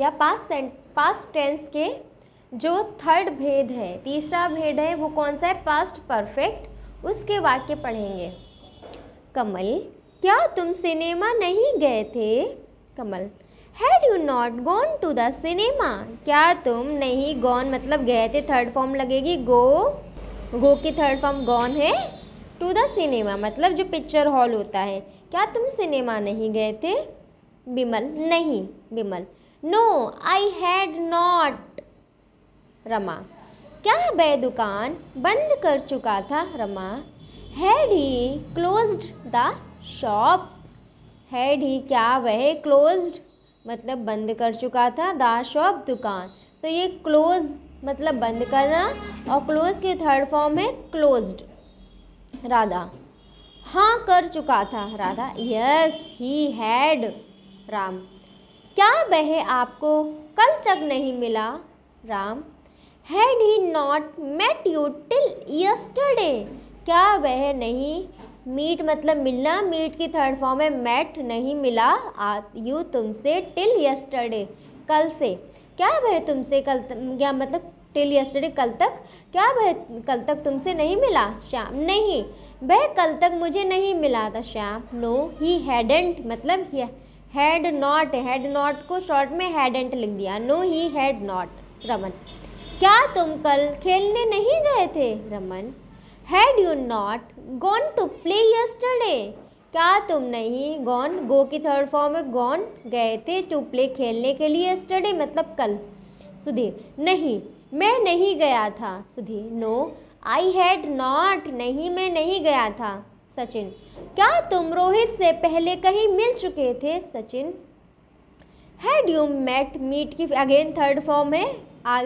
या past past tense के जो थर्ड भेद है तीसरा भेद है वो कौन सा है पास्ट परफेक्ट उसके वाक्य पढ़ेंगे कमल क्या तुम सिनेमा नहीं गए थे Kamal had you not gone to the cinema क्या तुम नहीं गॉन मतलब गए थे थर्ड फॉर्म लगेगी गो गो की थर्ड फॉर्म गॉन है टू द सिनेमा मतलब जो पिक्चर हॉल होता है क्या तुम सिनेमा नहीं गए थे बिमल नहीं Bimal no I had not Rama क्या वह दुकान बंद कर चुका था Rama had he closed the shop had he क्या वह क्लोज्ड मतलब बंद कर चुका था द शॉप दुकान तो ये क्लोज मतलब बंद करना और क्लोज के थर्ड फॉर्म है क्लोज्ड राधा हाँ कर चुका था Radha yes he had Ram क्या वह आपको कल तक नहीं मिला Ram had he not met you till yesterday क्या वह नहीं मीट मतलब मिलना मीट की थर्ड फॉर्म है मेट नहीं मिला यू तुमसे टिल यस्टरडे कल से क्या वह तुमसे कल या मतलब टिल यस्टरडे कल तक क्या वह कल तक तुमसे नहीं मिला श्याम नहीं वह कल तक मुझे नहीं मिला था श्याम नो ही हैडेंट मतलब he had not had not को शॉर्ट में हैड एंट लिख दिया no he had not Raman क्या तुम कल खेलने नहीं गए थे Raman had you not gone to play yesterday क्या तुम नहीं गॉन गो की थर्ड फॉर्म में गॉन गए थे टू प्ले खेलने के लिए यस्टरडे मतलब कल सुधीर नहीं मैं नहीं गया था Sudhir no I had not नहीं मैं नहीं गया था सचिन क्या तुम रोहित से पहले कहीं मिल चुके थे Sachin had you met meet की अगेन थर्ड फॉर्म है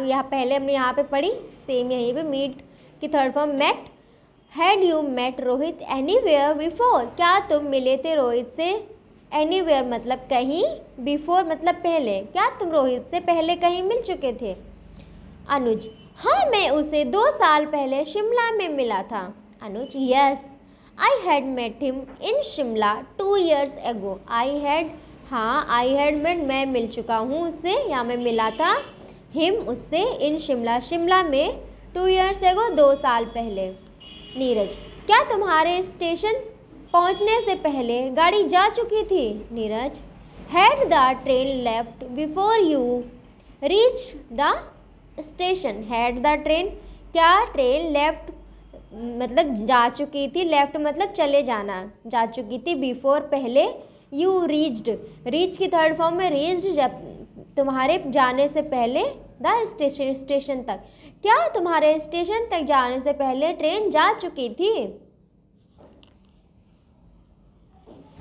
यहाँ पहले हमने यहाँ पे पढ़ी सेम यहीं पे मीट की third form met had you met Rohit anywhere before क्या तुम मिले थे रोहित से एनी वेयर मतलब कहीं बिफोर मतलब पहले क्या तुम रोहित से पहले कहीं मिल चुके थे अनुज हाँ मैं उसे दो साल पहले शिमला में मिला था Anuj yes I had met him in Shimla two years ago I had हाँ आई हैड मेट मैं मिल चुका हूँ उससे या मैं मिला था हिम उससे इन शिमला शिमला में टू ईयर्स एगो दो साल पहले नीरज क्या तुम्हारे स्टेशन पहुँचने से पहले गाड़ी जा चुकी थी Neeraj had the train left before you reach the station had the train क्या ट्रेन लेफ्ट मतलब जा चुकी थी लेफ़्ट मतलब चले जाना जा चुकी थी बिफोर पहले यू रीच्ड रीच की थर्ड फॉर्म में रीच्ड जब तुम्हारे जाने से पहले द स्टेशन स्टेशन तक क्या तुम्हारे स्टेशन तक जाने से पहले ट्रेन जा चुकी थी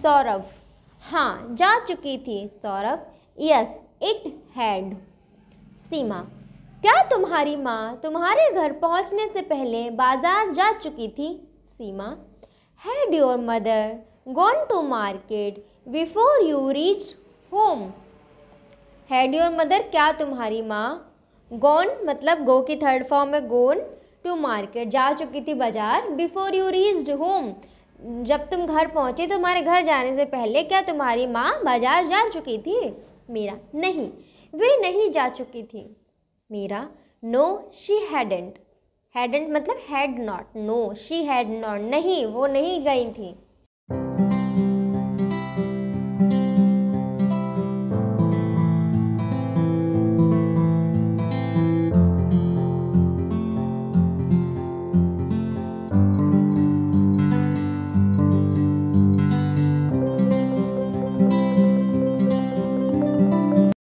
सौरभ हाँ जा चुकी थी Saurabh yes it had Seema क्या तुम्हारी माँ तुम्हारे घर पहुँचने से पहले बाजार जा चुकी थी Seema had your mother gone to market before you reach home had your mother क्या तुम्हारी माँ गॉन मतलब गो की थर्ड फॉर्म है गोन टू मार्केट जा चुकी थी बाजार बिफोर यू रीच्ड होम जब तुम घर पहुँचे तुम्हारे घर जाने से पहले क्या तुम्हारी माँ बाजार जा चुकी थी मीरा नहीं वे नहीं जा चुकी थी मेरा नो शी हैडेंट हैडेंट मतलब had not no she had not नहीं वो नहीं गई थी